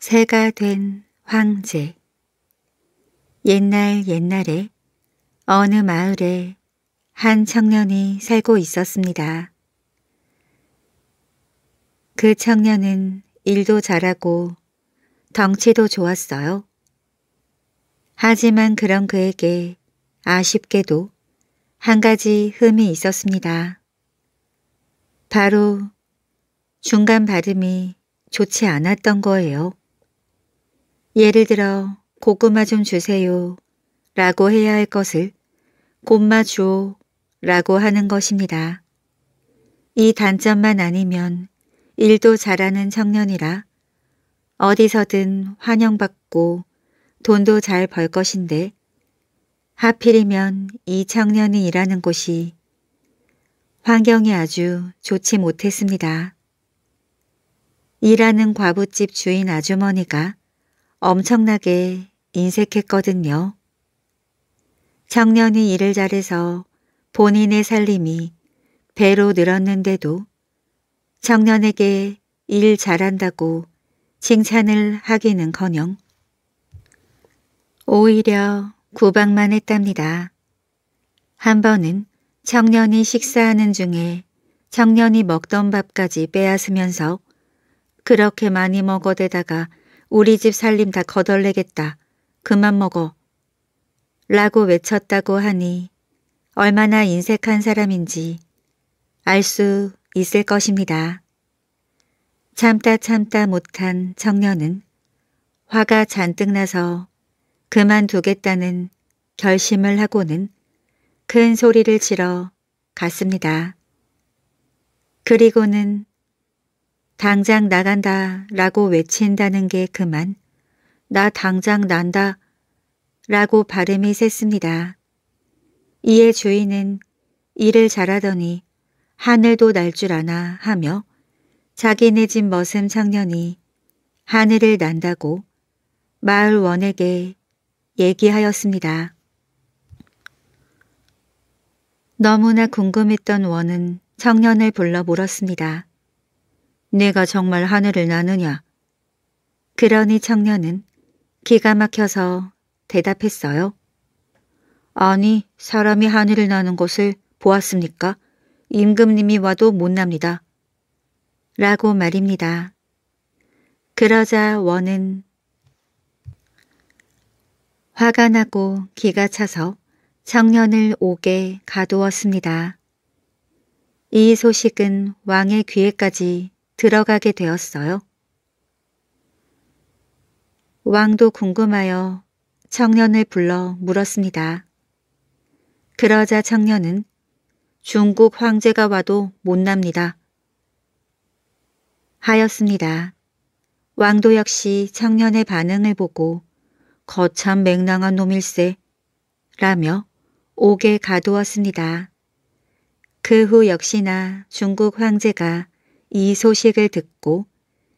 새가 된 황제 옛날 옛날에 어느 마을에 한 청년이 살고 있었습니다. 그 청년은 일도 잘하고 덩치도 좋았어요. 하지만 그런 그에게 아쉽게도 한 가지 흠이 있었습니다. 바로 중간 발음이 좋지 않았던 거예요. 예를 들어 고구마 좀 주세요 라고 해야 할 것을 곰마 줘 라고 하는 것입니다. 이 단점만 아니면 일도 잘하는 청년이라 어디서든 환영받고 돈도 잘 벌 것인데 하필이면 이 청년이 일하는 곳이 환경이 아주 좋지 못했습니다. 일하는 과부집 주인 아주머니가 엄청나게 인색했거든요. 청년이 일을 잘해서 본인의 살림이 배로 늘었는데도 청년에게 일 잘한다고 칭찬을 하기는커녕 오히려 구박만 했답니다. 한 번은 청년이 식사하는 중에 청년이 먹던 밥까지 빼앗으면서 그렇게 많이 먹어대다가 우리 집 살림 다 거덜내겠다. 그만 먹어. 라고 외쳤다고 하니 얼마나 인색한 사람인지 알 수 있을 것입니다. 참다 참다 못한 청년은 화가 잔뜩 나서 그만두겠다는 결심을 하고는 큰 소리를 지러 갔습니다. 그리고는 당장 나간다 라고 외친다는 게 그만 나 당장 난다 라고 발음이 샜습니다 이에 주인은 일을 잘하더니 하늘도 날 줄 아나 하며 자기네 집 머슴 청년이 하늘을 난다고 마을원에게 얘기하였습니다. 너무나 궁금했던 원은 청년을 불러 물었습니다. 내가 정말 하늘을 나느냐? 그러니 청년은 기가 막혀서 대답했어요. 아니, 사람이 하늘을 나는 것을 보았습니까? 임금님이 와도 못 납니다. 라고 말입니다. 그러자 원은 화가 나고 기가 차서 청년을 오게 가두었습니다. 이 소식은 왕의 귀에까지 들어가게 되었어요. 왕도 궁금하여 청년을 불러 물었습니다. 그러자 청년은 중국 황제가 와도 못 납니다. 하였습니다. 왕도 역시 청년의 반응을 보고 거참 맹랑한 놈일세 라며 옥에 가두었습니다. 그 후 역시나 중국 황제가 이 소식을 듣고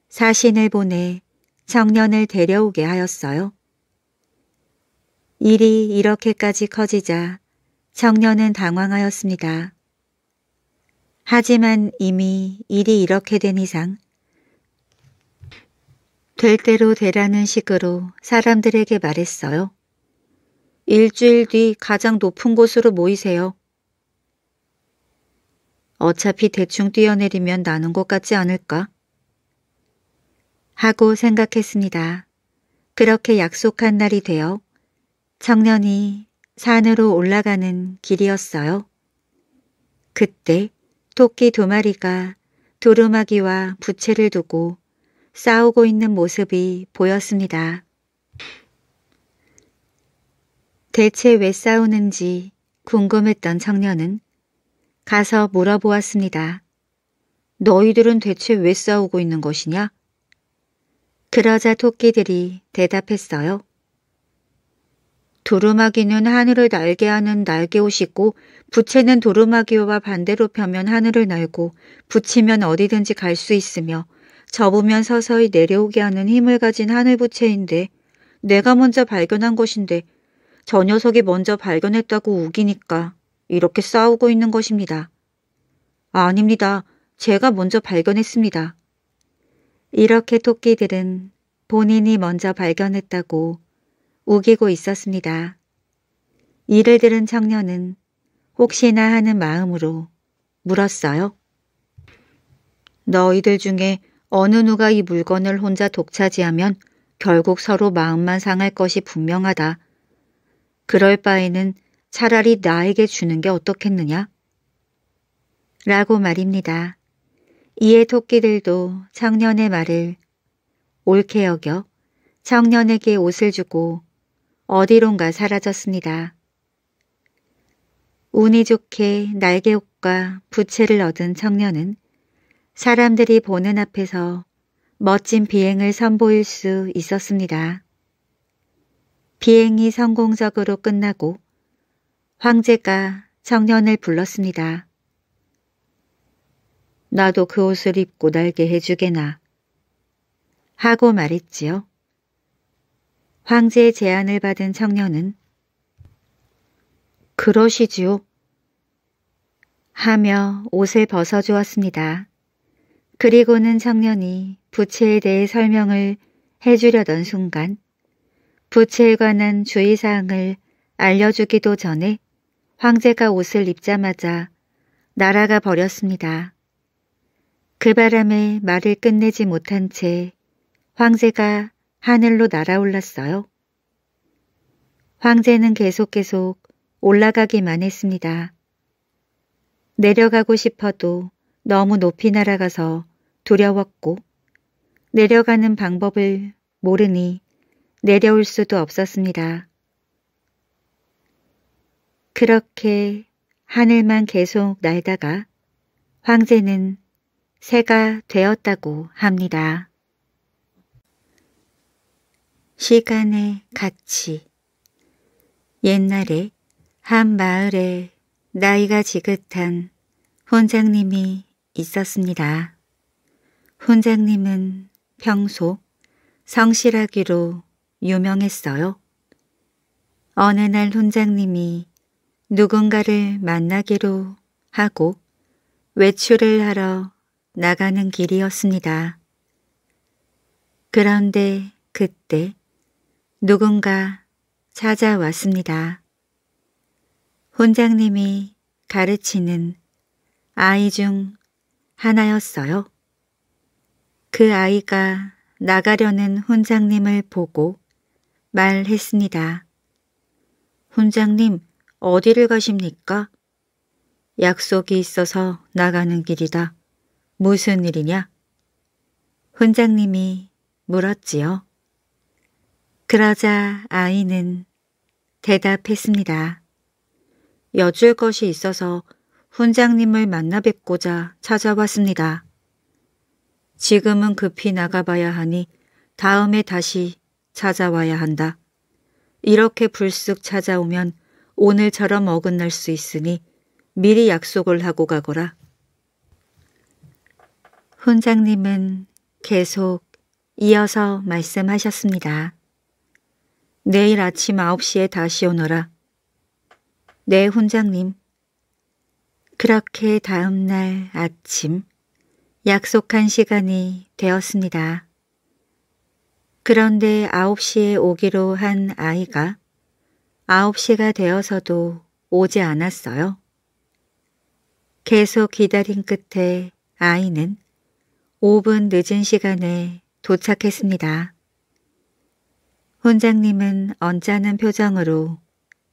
사신을 보내 청년을 데려오게 하였어요. 일이 이렇게까지 커지자 청년은 당황하였습니다. 하지만 이미 일이 이렇게 된 이상 될 대로 되라는 식으로 사람들에게 말했어요. 일주일 뒤 가장 높은 곳으로 모이세요. 어차피 대충 뛰어내리면 나는 것 같지 않을까? 하고 생각했습니다. 그렇게 약속한 날이 되어 청년이 산으로 올라가는 길이었어요. 그때 토끼 두 마리가 두루마기와 부채를 두고 싸우고 있는 모습이 보였습니다. 대체 왜 싸우는지 궁금했던 청년은 가서 물어보았습니다. 너희들은 대체 왜 싸우고 있는 것이냐? 그러자 토끼들이 대답했어요. 도루마기는 하늘을 날게 하는 날개옷이고 부채는 도루마기와 반대로 펴면 하늘을 날고 붙이면 어디든지 갈 수 있으며 접으면 서서히 내려오게 하는 힘을 가진 하늘 부채인데 내가 먼저 발견한 것인데 저 녀석이 먼저 발견했다고 우기니까 이렇게 싸우고 있는 것입니다. 아, 아닙니다. 제가 먼저 발견했습니다. 이렇게 토끼들은 본인이 먼저 발견했다고 우기고 있었습니다. 이를 들은 청년은 혹시나 하는 마음으로 물었어요. 너희들 중에 어느 누가 이 물건을 혼자 독차지하면 결국 서로 마음만 상할 것이 분명하다. 그럴 바에는 차라리 나에게 주는 게 어떻겠느냐? 라고 말입니다. 이에 토끼들도 청년의 말을 옳게 여겨 청년에게 옷을 주고 어디론가 사라졌습니다. 운이 좋게 날개옷과 부채를 얻은 청년은 사람들이 보는 앞에서 멋진 비행을 선보일 수 있었습니다. 비행이 성공적으로 끝나고 황제가 청년을 불렀습니다. 나도 그 옷을 입고 날게 해주게나 하고 말했지요. 황제의 제안을 받은 청년은 그러시지요 하며 옷을 벗어주었습니다. 그리고는 청년이 부채에 대해 설명을 해주려던 순간 부채에 관한 주의사항을 알려주기도 전에 황제가 옷을 입자마자 날아가 버렸습니다. 그 바람에 말을 끝내지 못한 채 황제가 하늘로 날아올랐어요. 황제는 계속 계속 올라가기만 했습니다. 내려가고 싶어도 너무 높이 날아가서 두려웠고 내려가는 방법을 모르니 내려올 수도 없었습니다. 그렇게 하늘만 계속 날다가 황제는 새가 되었다고 합니다. 시간의 가치 옛날에 한 마을에 나이가 지긋한 훈장님이 있었습니다. 훈장님은 평소 성실하기로 유명했어요. 어느 날훈장님이 누군가를 만나기로 하고 외출을 하러 나가는 길이었습니다. 그런데 그때 누군가 찾아왔습니다. 혼장님이 가르치는 아이 중 하나였어요. 그 아이가 나가려는 혼장님을 보고 말했습니다. 혼장님, 어디를 가십니까? 약속이 있어서 나가는 길이다. 무슨 일이냐? 훈장님이 물었지요. 그러자 아이는 대답했습니다. 여줄 것이 있어서 훈장님을 만나 뵙고자 찾아왔습니다. 지금은 급히 나가봐야 하니 다음에 다시 찾아와야 한다. 이렇게 불쑥 찾아오면 오늘처럼 어긋날 수 있으니 미리 약속을 하고 가거라. 훈장님은 계속 이어서 말씀하셨습니다. 내일 아침 9시에 다시 오너라. 네, 훈장님. 그렇게 다음날 아침 약속한 시간이 되었습니다. 그런데 9시에 오기로 한 아이가 9 시가 되어서도 오지 않았어요. 계속 기다린 끝에 아이는 5분 늦은 시간에 도착했습니다. 훈장님은 언짢은 표정으로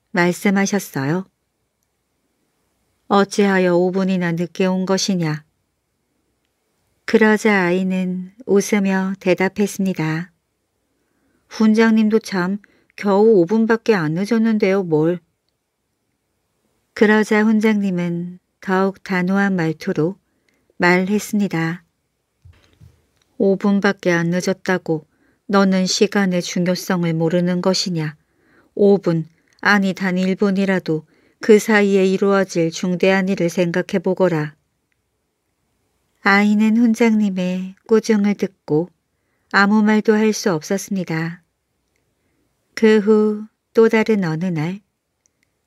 말씀하셨어요. 어찌하여 5분이나 늦게 온 것이냐. 그러자 아이는 웃으며 대답했습니다. 훈장님도 참 겨우 5분밖에 안 늦었는데요, 뭘. 그러자 훈장님은 더욱 단호한 말투로 말했습니다. 5분밖에 안 늦었다고 너는 시간의 중요성을 모르는 것이냐. 5분, 아니 단 1분이라도 그 사이에 이루어질 중대한 일을 생각해 보거라. 아이는 훈장님의 꾸중을 듣고 아무 말도 할 수 없었습니다. 그후또 다른 어느 날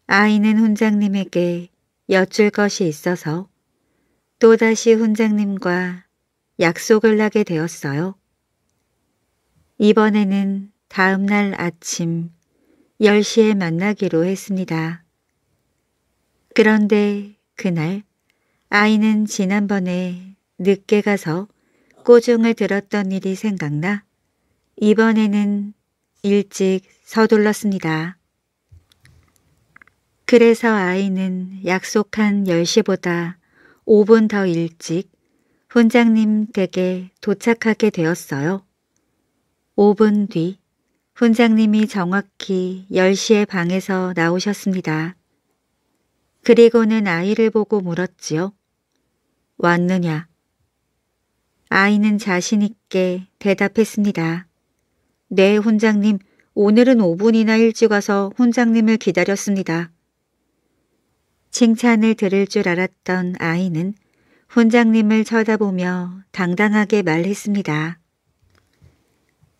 아이는 훈장님에게 여쭐 것이 있어서 또다시 훈장님과 약속을 하게 되었어요. 이번에는 다음 날 아침 10시에 만나기로 했습니다. 그런데 그날 아이는 지난번에 늦게 가서 꼬중을 들었던 일이 생각나 이번에는 일찍 서둘렀습니다. 그래서 아이는 약속한 10시보다 5분 더 일찍 훈장님 댁에 도착하게 되었어요. 5분 뒤 훈장님이 정확히 10시에 방에서 나오셨습니다. 그리고는 아이를 보고 물었지요. 왔느냐? 아이는 자신있게 대답했습니다. 네, 훈장님, 오늘은 5분이나 일찍 와서 훈장님을 기다렸습니다. 칭찬을 들을 줄 알았던 아이는 훈장님을 쳐다보며 당당하게 말했습니다.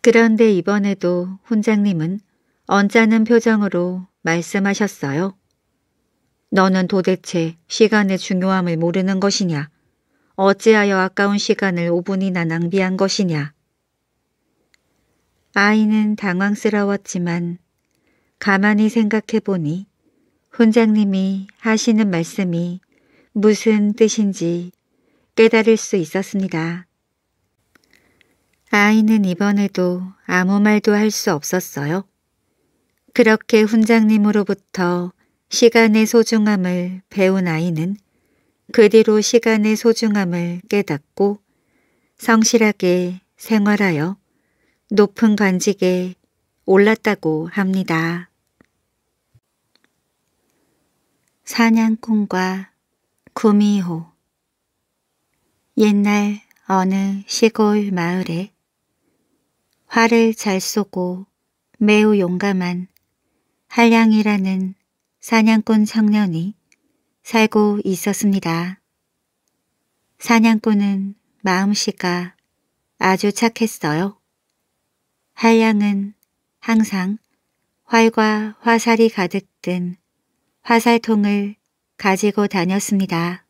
그런데 이번에도 훈장님은 언짢은 표정으로 말씀하셨어요. 너는 도대체 시간의 중요함을 모르는 것이냐? 어찌하여 아까운 시간을 5분이나 낭비한 것이냐? 아이는 당황스러웠지만 가만히 생각해 보니 훈장님이 하시는 말씀이 무슨 뜻인지 깨달을 수 있었습니다. 아이는 이번에도 아무 말도 할 수 없었어요. 그렇게 훈장님으로부터 시간의 소중함을 배운 아이는 그 뒤로 시간의 소중함을 깨닫고 성실하게 생활하여 높은 관직에 올랐다고 합니다. 사냥꾼과 구미호 옛날 어느 시골 마을에 활을 잘 쏘고 매우 용감한 한량이라는 사냥꾼 청년이 살고 있었습니다. 사냥꾼은 마음씨가 아주 착했어요. 한량은 항상 활과 화살이 가득 든 화살통을 가지고 다녔습니다.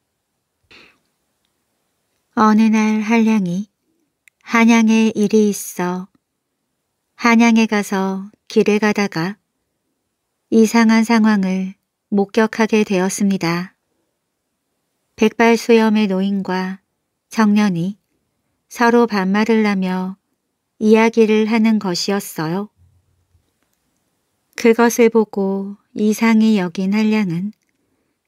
어느 날 한량이 한양에 일이 있어 한양에 가서 길을 가다가 이상한 상황을 목격하게 되었습니다. 백발수염의 노인과 청년이 서로 반말을 하며 이야기를 하는 것이었어요. 그것을 보고 이상히 여긴 한량은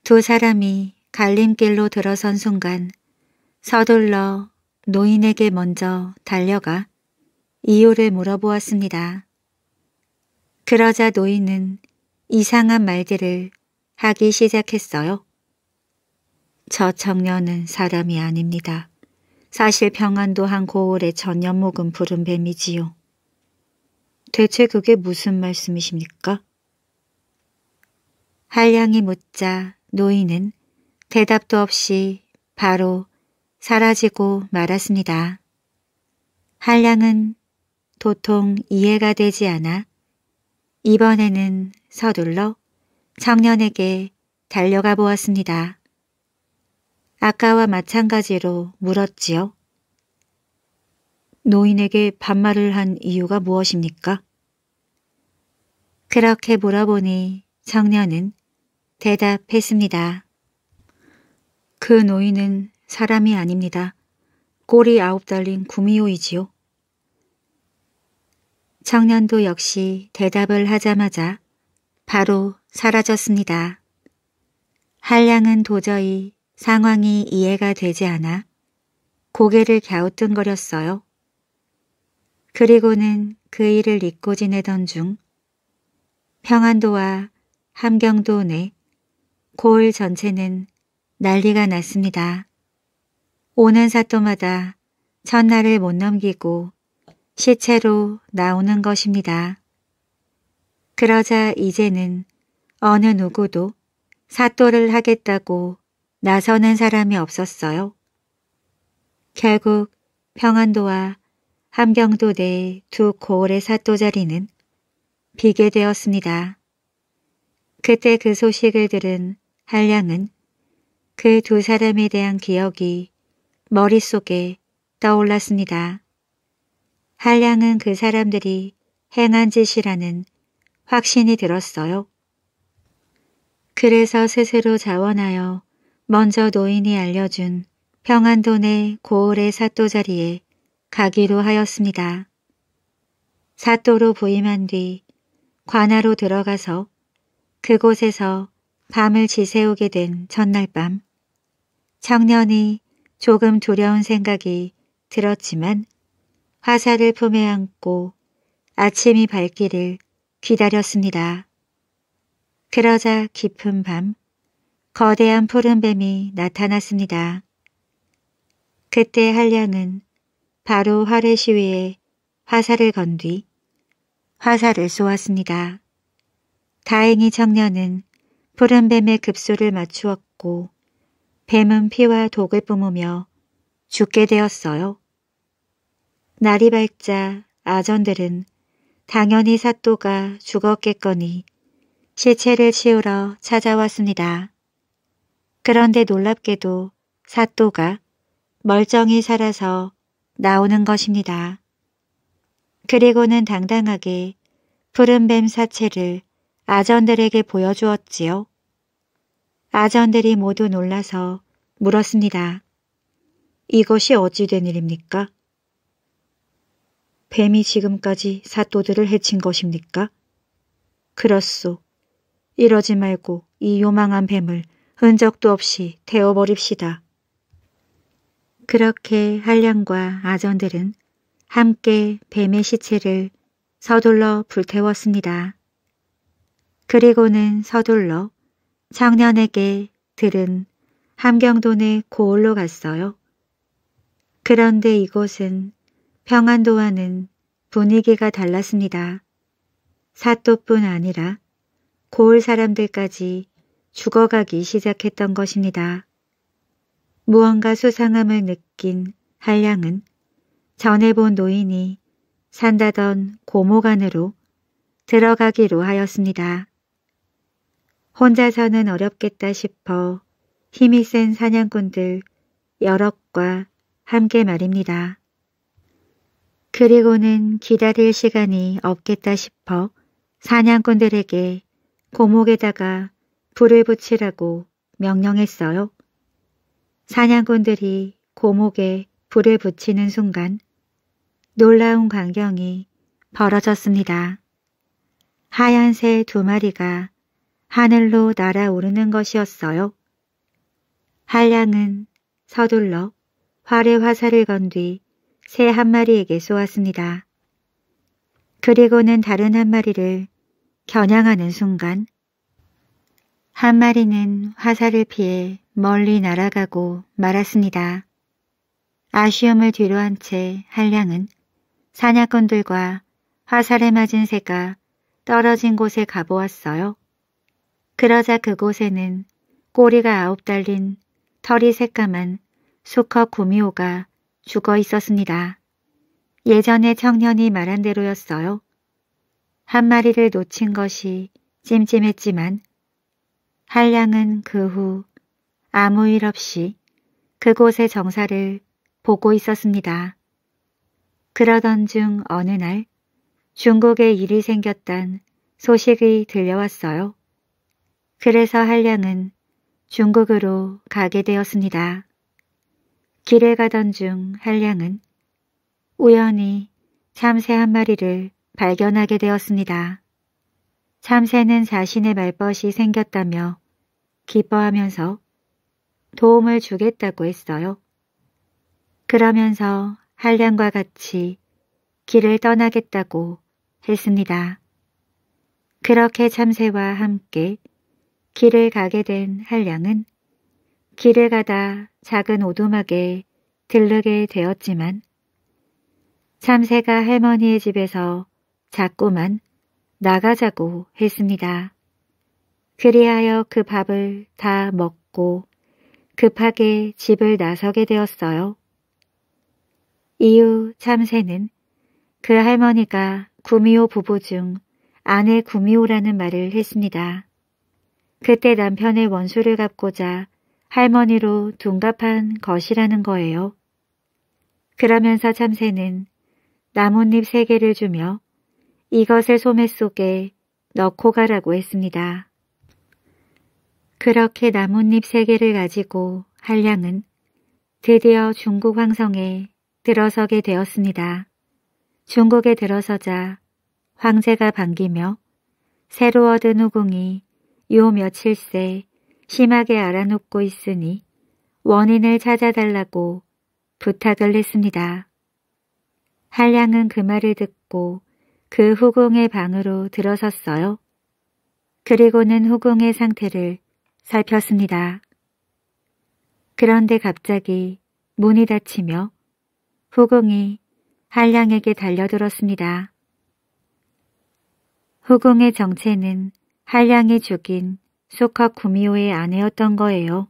두 사람이 갈림길로 들어선 순간 서둘러 노인에게 먼저 달려가 이유를 물어보았습니다. 그러자 노인은 이상한 말들을 하기 시작했어요. 저 청년은 사람이 아닙니다. 사실 평안도한 고을의 전연목은 부른 뱀이지요. 대체 그게 무슨 말씀이십니까? 한량이 묻자 노인은 대답도 없이 바로 사라지고 말았습니다. 한량은 도통 이해가 되지 않아 이번에는 서둘러 청년에게 달려가 보았습니다. 아까와 마찬가지로 물었지요. 노인에게 반말을 한 이유가 무엇입니까? 그렇게 물어보니 청년은 대답했습니다. 그 노인은 사람이 아닙니다. 꼬리 아홉 달린 구미호이지요. 청년도 역시 대답을 하자마자 바로 사라졌습니다. 한량은 도저히 상황이 이해가 되지 않아 고개를 갸우뚱거렸어요. 그리고는 그 일을 잊고 지내던 중 평안도와 함경도 내 고을 전체는 난리가 났습니다. 오는 사또마다 첫날을 못 넘기고 시체로 나오는 것입니다. 그러자 이제는 어느 누구도 사또를 하겠다고 나서는 사람이 없었어요. 결국 평안도와 함경도 내 두 고을의 사또자리는 비게 되었습니다. 그때 그 소식을 들은 한량은 그 두 사람에 대한 기억이 머릿속에 떠올랐습니다. 한량은 그 사람들이 행한 짓이라는 확신이 들었어요. 그래서 스스로 자원하여 먼저 노인이 알려준 평안도 내 고을의 사또자리에 가기로 하였습니다. 사또로 부임한 뒤 관하로 들어가서 그곳에서 밤을 지새우게 된 전날 밤 청년이 조금 두려운 생각이 들었지만 화살을 품에 안고 아침이 밝기를 기다렸습니다. 그러자 깊은 밤 거대한 푸른뱀이 나타났습니다. 그때 한량은 바로 화의 시위에 화살을 건 뒤 화살을 쏘았습니다. 다행히 청년은 푸른뱀의 급소를 맞추었고 뱀은 피와 독을 뿜으며 죽게 되었어요. 날이 밝자 아전들은 당연히 사또가 죽었겠거니 시체를 치우러 찾아왔습니다. 그런데 놀랍게도 사또가 멀쩡히 살아서 나오는 것입니다. 그리고는 당당하게 푸른뱀 사체를 아전들에게 보여주었지요. 아전들이 모두 놀라서 물었습니다. 이것이 어찌 된 일입니까? 뱀이 지금까지 사또들을 해친 것입니까? 그렇소. 이러지 말고 이 요망한 뱀을 흔적도 없이 태워버립시다. 그렇게 한량과 아전들은 함께 뱀의 시체를 서둘러 불태웠습니다. 그리고는 서둘러 청년에게 들은 함경도의 고을로 갔어요. 그런데 이곳은 평안도와는 분위기가 달랐습니다. 사또뿐 아니라 고을 사람들까지 죽어가기 시작했던 것입니다. 무언가 수상함을 느낀 한량은 전에 본 노인이 산다던 고모관으로 들어가기로 하였습니다. 혼자서는 어렵겠다 싶어 힘이 센 사냥꾼들 여럿과 함께 말입니다. 그리고는 기다릴 시간이 없겠다 싶어 사냥꾼들에게 고목에다가 불을 붙이라고 명령했어요. 사냥꾼들이 고목에 불을 붙이는 순간 놀라운 광경이 벌어졌습니다. 하얀 새 두 마리가 하늘로 날아오르는 것이었어요. 한량은 서둘러 활의 화살을 건 뒤 새 한 마리에게 쏘았습니다. 그리고는 다른 한 마리를 겨냥하는 순간 한 마리는 화살을 피해 멀리 날아가고 말았습니다. 아쉬움을 뒤로한 채 한량은 사냥꾼들과 화살에 맞은 새가 떨어진 곳에 가보았어요. 그러자 그곳에는 꼬리가 아홉 달린 털이 새까만 수컷 구미호가 죽어 있었습니다. 예전에 청년이 말한 대로였어요. 한 마리를 놓친 것이 찜찜했지만 한량은 그 후 아무 일 없이 그곳의 정사를 보고 있었습니다. 그러던 중 어느 날 중국에 일이 생겼단 소식이 들려왔어요. 그래서 한량은 중국으로 가게 되었습니다. 길에 가던 중 한량은 우연히 참새 한 마리를 발견하게 되었습니다. 참새는 자신의 말벗이 생겼다며 기뻐하면서 도움을 주겠다고 했어요. 그러면서 한량과 같이 길을 떠나겠다고 했습니다. 그렇게 참새와 함께 길을 가게 된 한량은 길을 가다 작은 오두막에 들르게 되었지만 참새가 할머니의 집에서 자꾸만 나가자고 했습니다. 그리하여 그 밥을 다 먹고 급하게 집을 나서게 되었어요. 이후 참새는 그 할머니가 구미호 부부 중 아내 구미호라는 말을 했습니다. 그때 남편의 원수를 갚고자 할머니로 둔갑한 것이라는 거예요. 그러면서 참새는 나뭇잎 세 개를 주며 이것을 소매 속에 넣고 가라고 했습니다. 그렇게 나뭇잎 세 개를 가지고 한량은 드디어 중국 황성에 들어서게 되었습니다. 중국에 들어서자 황제가 반기며 새로 얻은 후궁이 요 며칠새 심하게 알아눕고 있으니 원인을 찾아달라고 부탁을 했습니다. 한량은 그 말을 듣고 그 후궁의 방으로 들어섰어요. 그리고는 후궁의 상태를 살폈습니다. 그런데 갑자기 문이 닫히며 후궁이 한량에게 달려들었습니다. 후궁의 정체는 한량이 죽인 소카 구미호의 아내였던 거예요.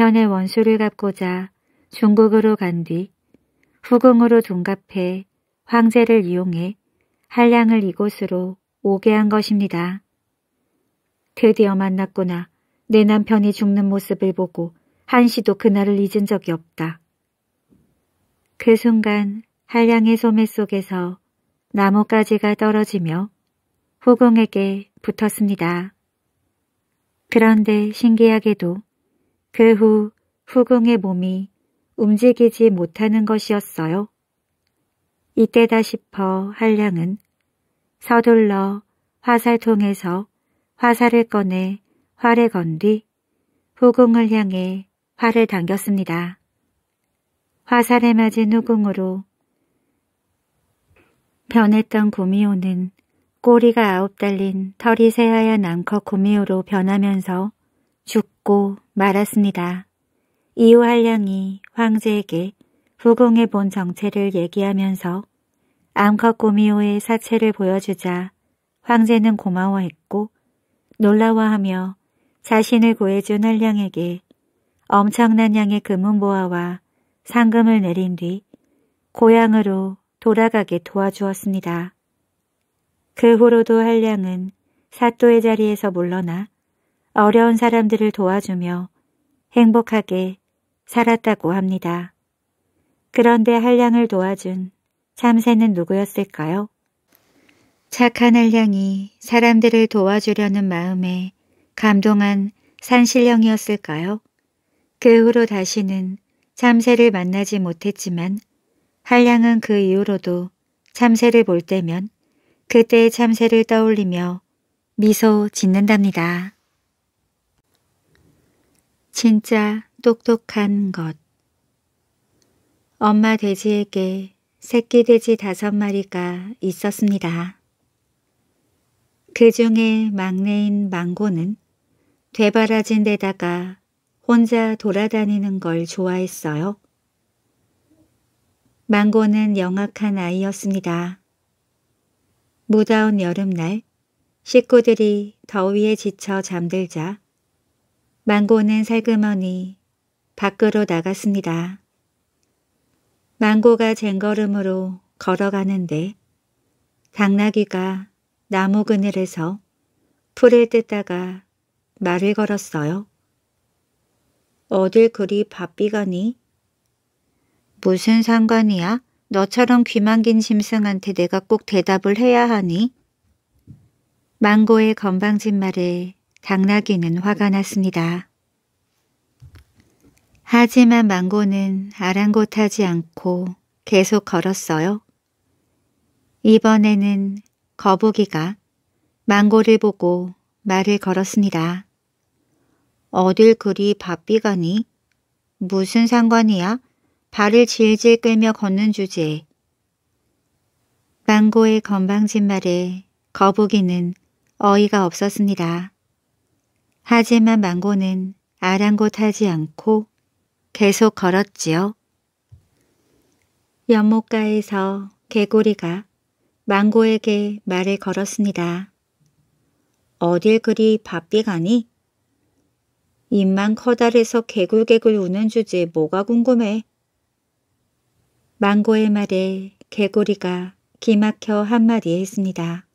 남편의 원수를 갚고자 중국으로 간 뒤 후궁으로 둔갑해 황제를 이용해 한량을 이곳으로 오게 한 것입니다. 드디어 만났구나. 내 남편이 죽는 모습을 보고 한시도 그날을 잊은 적이 없다. 그 순간 한량의 소매 속에서 나뭇가지가 떨어지며 후궁에게 붙었습니다. 그런데 신기하게도 그 후 후궁의 몸이 움직이지 못하는 것이었어요. 이때다 싶어 한량은 서둘러 화살통에서 화살을 꺼내 활을 건뒤 후궁을 향해 활을 당겼습니다. 화살에 맞은 후궁으로 변했던 구미호는 꼬리가 아홉 달린 털이 새하얀 암컷 구미호로 변하면서 죽고 말았습니다. 이후 한량이 황제에게 후궁의 본 정체를 얘기하면서 암컷 구미호의 사체를 보여주자 황제는 고마워했고 놀라워하며 자신을 구해준 한량에게 엄청난 양의 금은 보화와 상금을 내린 뒤 고향으로 돌아가게 도와주었습니다. 그 후로도 한량은 사또의 자리에서 물러나 어려운 사람들을 도와주며 행복하게 살았다고 합니다. 그런데 한량을 도와준 참새는 누구였을까요? 착한 한량이 사람들을 도와주려는 마음에 감동한 산신령이었을까요? 그 후로 다시는 참새를 만나지 못했지만 한량은 그 이후로도 참새를 볼 때면 그때의 참새를 떠올리며 미소 짓는답니다. 진짜 똑똑한 것 엄마 돼지에게 새끼 돼지 다섯 마리가 있었습니다. 그 중에 막내인 망고는 되바라진 데다가 혼자 돌아다니는 걸 좋아했어요. 망고는 영악한 아이였습니다. 무더운 여름날 식구들이 더위에 지쳐 잠들자 망고는 살그머니 밖으로 나갔습니다. 망고가 쟁걸음으로 걸어가는데 당나귀가 나무 그늘에서 풀을 뜯다가 말을 걸었어요. 어딜 그리 바삐가니? 무슨 상관이야? 너처럼 귀만 긴 짐승한테 내가 꼭 대답을 해야 하니? 망고의 건방진 말에 당나귀는 화가 났습니다. 하지만 망고는 아랑곳하지 않고 계속 걸었어요. 이번에는 거북이가 망고를 보고 말을 걸었습니다. 어딜 그리 바삐 가니? 무슨 상관이야? 발을 질질 끌며 걷는 주제에. 망고의 건방진 말에 거북이는 어이가 없었습니다. 하지만 망고는 아랑곳하지 않고 계속 걸었지요. 연못가에서 개구리가 망고에게 말을 걸었습니다. 어딜 그리 바삐 가니? 입만 커다래서 개굴개굴 우는 주제 뭐가 궁금해? 망고의 말에 개구리가 기막혀 한마디 했습니다.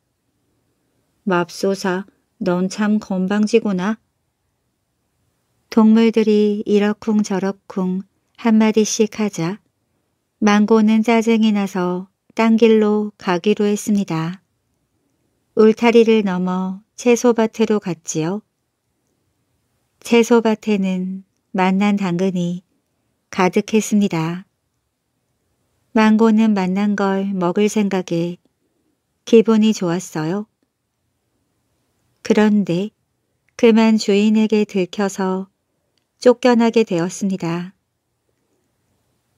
맙소사, 넌 참 건방지구나. 동물들이 이러쿵저러쿵 한마디씩 하자 망고는 짜증이 나서 딴 길로 가기로 했습니다. 울타리를 넘어 채소밭으로 갔지요. 채소밭에는 만난 당근이 가득했습니다. 망고는 만난 걸 먹을 생각에 기분이 좋았어요. 그런데 그만 주인에게 들켜서 쫓겨나게 되었습니다.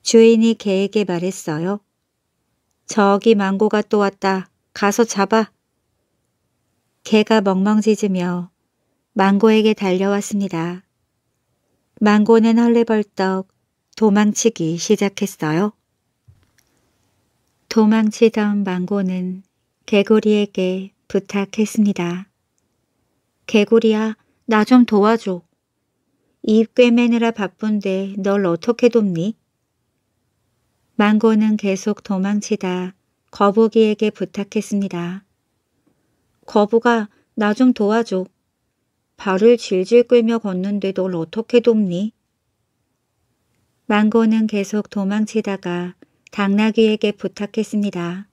주인이 개에게 말했어요. 저기 망고가 또 왔다. 가서 잡아. 개가 멍멍짖으며 망고에게 달려왔습니다. 망고는 헐레벌떡 도망치기 시작했어요. 도망치던 망고는 개구리에게 부탁했습니다. 개구리야, 나 좀 도와줘. 입 꿰매느라 바쁜데 널 어떻게 돕니? 망고는 계속 도망치다 거북이에게 부탁했습니다. 거북아 나 좀 도와줘. 발을 질질 끌며 걷는데 널 어떻게 돕니? 망고는 계속 도망치다가 당나귀에게 부탁했습니다.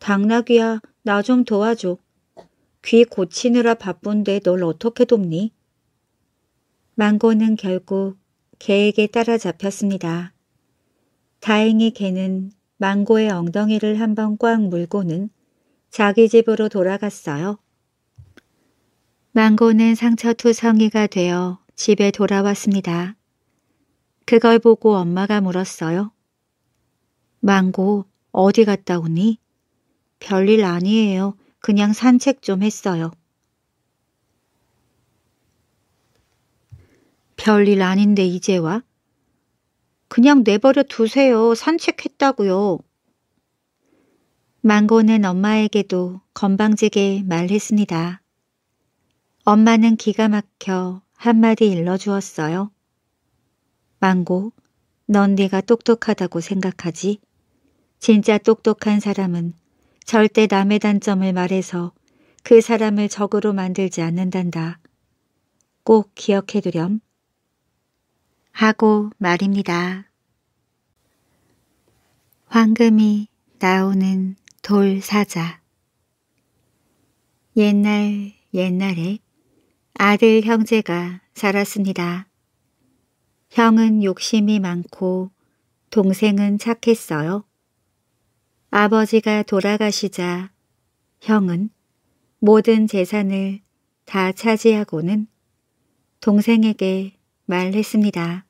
당나귀야 나 좀 도와줘. 귀 고치느라 바쁜데 널 어떻게 돕니? 망고는 결국 개에게 따라잡혔습니다. 다행히 개는 망고의 엉덩이를 한 번 꽉 물고는 자기 집으로 돌아갔어요. 망고는 상처투성이가 되어 집에 돌아왔습니다. 그걸 보고 엄마가 물었어요. 망고 어디 갔다 오니? 별일 아니에요. 그냥 산책 좀 했어요. 별일 아닌데 이제 와? 그냥 내버려 두세요. 산책했다고요. 망고는 엄마에게도 건방지게 말했습니다. 엄마는 기가 막혀 한마디 일러주었어요. 망고, 넌 네가 똑똑하다고 생각하지? 진짜 똑똑한 사람은 절대 남의 단점을 말해서 그 사람을 적으로 만들지 않는단다. 꼭 기억해두렴. 하고 말입니다. 황금이 나오는 돌사자 옛날 옛날에 아들 형제가 살았습니다. 형은 욕심이 많고 동생은 착했어요. 아버지가 돌아가시자 형은 모든 재산을 다 차지하고는 동생에게 말했습니다.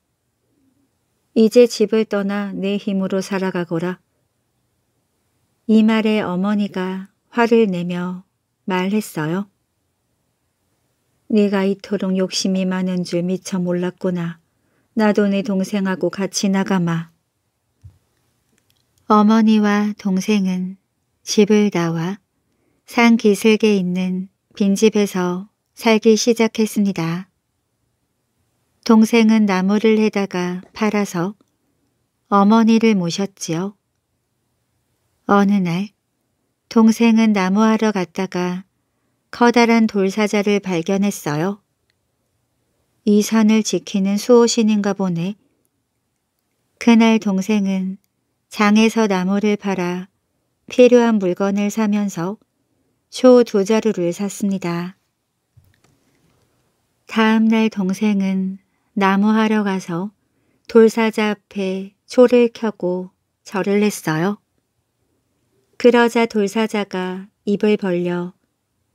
이제 집을 떠나 내 힘으로 살아가거라. 이 말에 어머니가 화를 내며 말했어요. 네가 이토록 욕심이 많은 줄 미처 몰랐구나. 나도 네 동생하고 같이 나가마. 어머니와 동생은 집을 나와 산 기슭에 있는 빈집에서 살기 시작했습니다. 동생은 나무를 해다가 팔아서 어머니를 모셨지요. 어느 날 동생은 나무하러 갔다가 커다란 돌사자를 발견했어요. 이 산을 지키는 수호신인가 보네. 그날 동생은 장에서 나무를 팔아 필요한 물건을 사면서 초두 자루를 샀습니다. 다음날 동생은 나무하러 가서 돌사자 앞에 초를 켜고 절을 했어요. 그러자 돌사자가 입을 벌려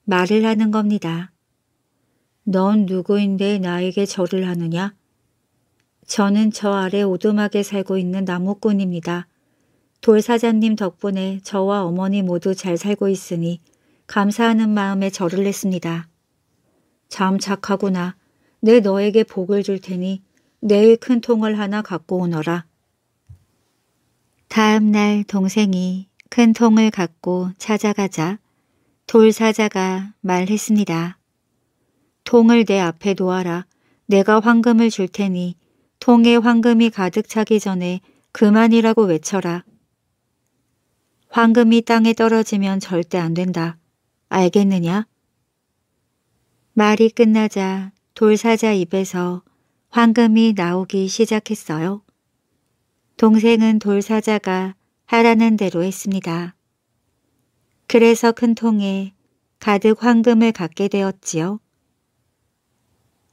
말을 하는 겁니다. 넌 누구인데 나에게 절을 하느냐? 저는 저 아래 오두막에 살고 있는 나무꾼입니다. 돌사자님 덕분에 저와 어머니 모두 잘 살고 있으니 감사하는 마음에 절을 했습니다. 참 착하구나. 내 너에게 복을 줄 테니 내일 큰 통을 하나 갖고 오너라. 다음 날 동생이 큰 통을 갖고 찾아가자 돌사자가 말했습니다. 통을 내 앞에 놓아라. 내가 황금을 줄 테니 통에 황금이 가득 차기 전에 그만이라고 외쳐라. 황금이 땅에 떨어지면 절대 안 된다. 알겠느냐? 말이 끝나자 돌사자 입에서 황금이 나오기 시작했어요. 동생은 돌사자가 하라는 대로 했습니다. 그래서 큰 통에 가득 황금을 갖게 되었지요.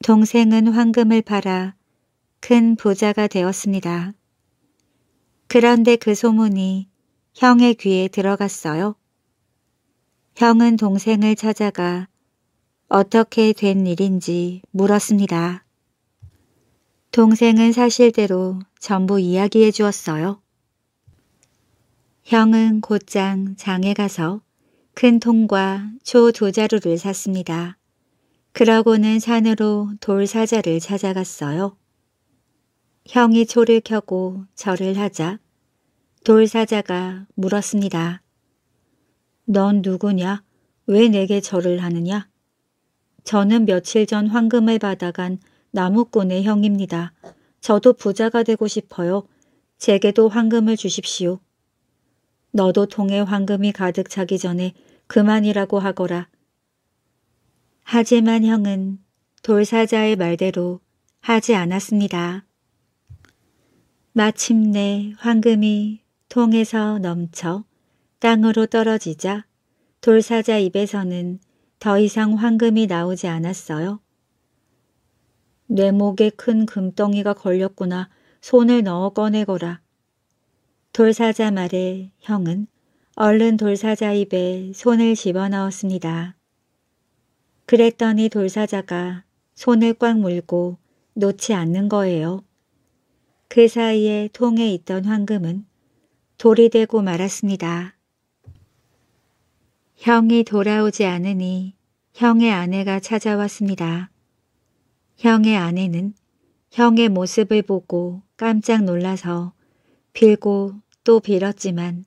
동생은 황금을 팔아 큰 부자가 되었습니다. 그런데 그 소문이 형의 귀에 들어갔어요. 형은 동생을 찾아가 어떻게 된 일인지 물었습니다. 동생은 사실대로 전부 이야기해 주었어요. 형은 곧장 장에 가서 큰 통과 초 두 자루를 샀습니다. 그러고는 산으로 돌사자를 찾아갔어요. 형이 초를 켜고 절을 하자 돌사자가 물었습니다. 넌 누구냐? 왜 내게 절을 하느냐? 저는 며칠 전 황금을 받아간 나무꾼의 형입니다. 저도 부자가 되고 싶어요. 제게도 황금을 주십시오. 너도 통에 황금이 가득 차기 전에 그만이라고 하거라. 하지만 형은 돌사자의 말대로 하지 않았습니다. 마침내 황금이 통에서 넘쳐 땅으로 떨어지자 돌사자 입에서는 더 이상 황금이 나오지 않았어요. 뇌 목에 큰 금덩이가 걸렸구나. 손을 넣어 꺼내거라. 돌사자 말에 형은 얼른 돌사자 입에 손을 집어넣었습니다. 그랬더니 돌사자가 손을 꽉 물고 놓지 않는 거예요. 그 사이에 통에 있던 황금은 돌이 되고 말았습니다. 형이 돌아오지 않으니 형의 아내가 찾아왔습니다. 형의 아내는 형의 모습을 보고 깜짝 놀라서 빌고 또 빌었지만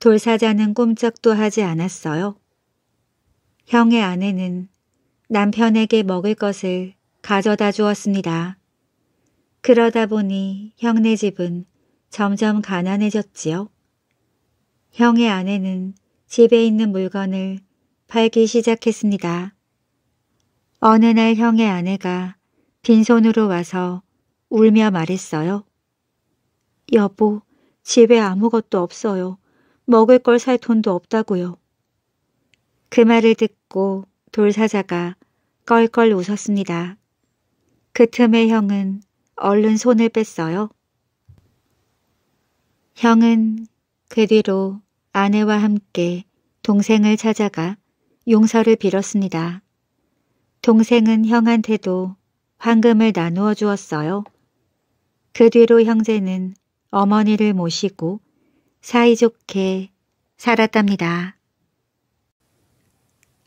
돌사자는 꼼짝도 하지 않았어요. 형의 아내는 남편에게 먹을 것을 가져다 주었습니다. 그러다 보니 형네 집은 점점 가난해졌지요. 형의 아내는 집에 있는 물건을 팔기 시작했습니다. 어느 날 형의 아내가 빈손으로 와서 울며 말했어요. 여보, 집에 아무것도 없어요. 먹을 걸 살 돈도 없다고요. 그 말을 듣고 돌사자가 껄껄 웃었습니다. 그 틈에 형은 얼른 손을 뺐어요. 형은 그 뒤로 아내와 함께 동생을 찾아가 용서를 빌었습니다. 동생은 형한테도 황금을 나누어 주었어요. 그 뒤로 형제는 어머니를 모시고 사이좋게 살았답니다.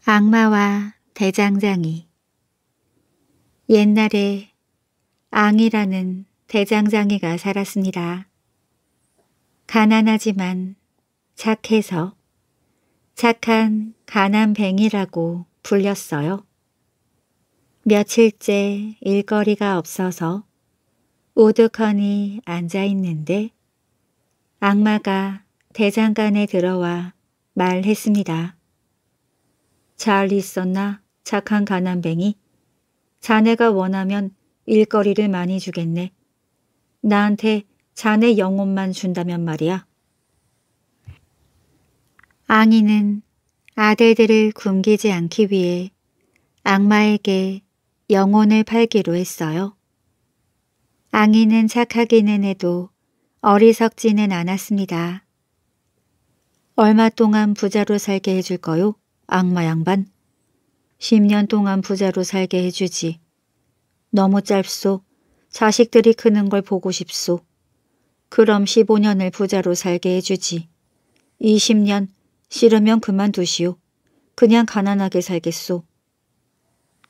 악마와 대장장이 옛날에 앙이라는 대장장이가 살았습니다. 가난하지만 착해서 착한 가난뱅이라고 불렸어요. 며칠째 일거리가 없어서 오두커니 앉아있는데 악마가 대장간에 들어와 말했습니다. 잘 있었나 착한 가난뱅이? 자네가 원하면 일거리를 많이 주겠네. 나한테 자네 영혼만 준다면 말이야. 앙이는 아들들을 굶기지 않기 위해 악마에게 영혼을 팔기로 했어요. 앙이는 착하기는 해도 어리석지는 않았습니다. 얼마 동안 부자로 살게 해줄 까요 악마 양반. 10년 동안 부자로 살게 해주지. 너무 짧소. 자식들이 크는 걸 보고 싶소. 그럼 15년을 부자로 살게 해주지. 20년 싫으면 그만두시오. 그냥 가난하게 살겠소.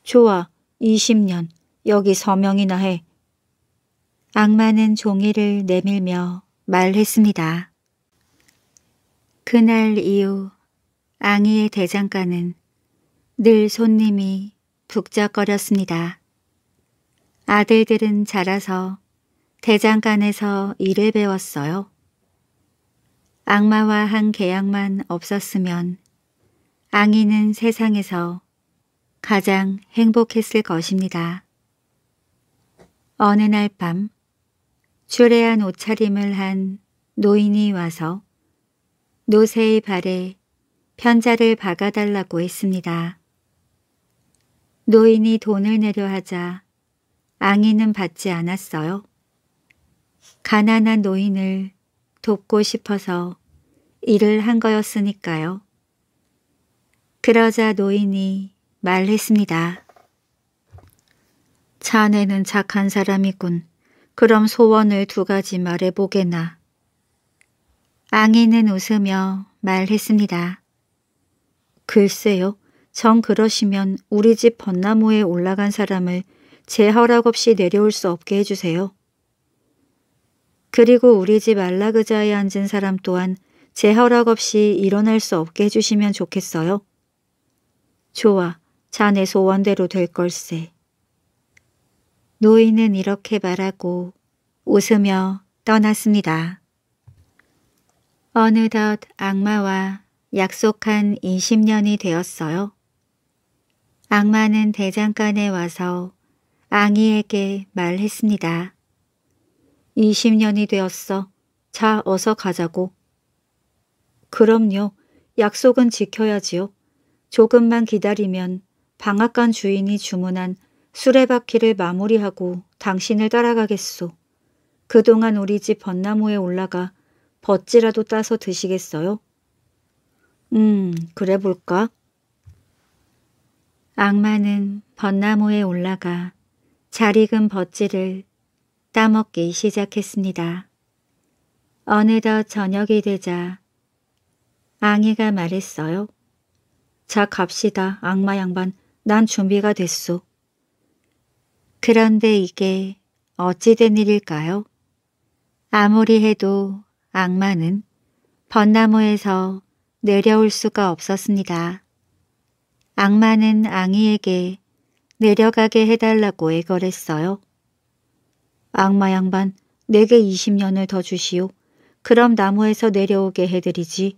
좋아, 20년. 여기 서명이나 해. 악마는 종이를 내밀며 말했습니다. 그날 이후 앙이의 대장간은늘 손님이 북적거렸습니다. 아들들은 자라서 대장간에서 일을 배웠어요. 악마와 한 계약만 없었으면 앙이는 세상에서 가장 행복했을 것입니다. 어느 날밤 주례한 옷차림을 한 노인이 와서 노새의 발에 편자를 박아달라고 했습니다. 노인이 돈을 내려 하자 앙이는 받지 않았어요. 가난한 노인을 돕고 싶어서 일을 한 거였으니까요. 그러자 노인이 말했습니다. 자네는 착한 사람이군. 그럼 소원을 두 가지 말해보게나. 앙이는 웃으며 말했습니다. 글쎄요. 전 그러시면 우리 집 벚나무에 올라간 사람을 제 허락 없이 내려올 수 없게 해주세요. 그리고 우리 집안라그자에 앉은 사람 또한 제 허락 없이 일어날 수 없게 해주시면 좋겠어요. 좋아, 자네 소원대로 될 걸세. 노인은 이렇게 말하고 웃으며 떠났습니다. 어느덧 악마와 약속한 20년이 되었어요. 악마는 대장간에 와서 앙이에게 말했습니다. 20년이 되었어. 자, 어서 가자고. 그럼요. 약속은 지켜야지요. 조금만 기다리면 방앗간 주인이 주문한 수레바퀴를 마무리하고 당신을 따라가겠소. 그동안 우리 집 벚나무에 올라가 벗지라도 따서 드시겠어요? 음, 그래 볼까? 악마는 벚나무에 올라가 잘 익은 벗지를 따먹기 시작했습니다. 어느덧 저녁이 되자 앙이가 말했어요. 자 갑시다 악마 양반 난 준비가 됐소. 그런데 이게 어찌 된 일일까요? 아무리 해도 악마는 벚나무에서 내려올 수가 없었습니다. 악마는 앙이에게 내려가게 해달라고 애걸했어요. 악마 양반, 내게 20년을 더 주시오. 그럼 나무에서 내려오게 해드리지.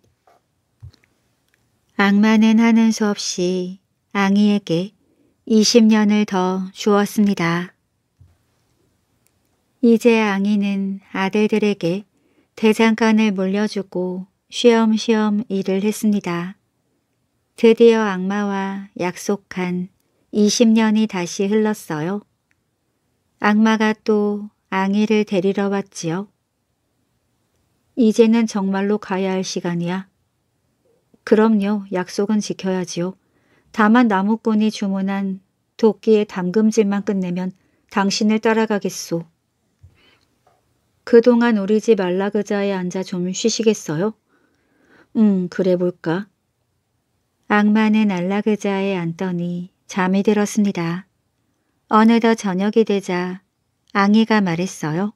악마는 하는 수 없이 앙이에게 20년을 더 주었습니다. 이제 앙이는 아들들에게 대장간을 물려주고 쉬엄쉬엄 일을 했습니다. 드디어 악마와 약속한 20년이 다시 흘렀어요. 악마가 또 앙이를 데리러 왔지요. 이제는 정말로 가야 할 시간이야. 그럼요. 약속은 지켜야지요. 다만 나무꾼이 주문한 도끼의 담금질만 끝내면 당신을 따라가겠소. 그동안 우리 집안라그자에 앉아 좀 쉬시겠어요? 응, 음, 그래 볼까. 악마는 알라그자에 앉더니 잠이 들었습니다. 어느덧 저녁이 되자 앙이가 말했어요.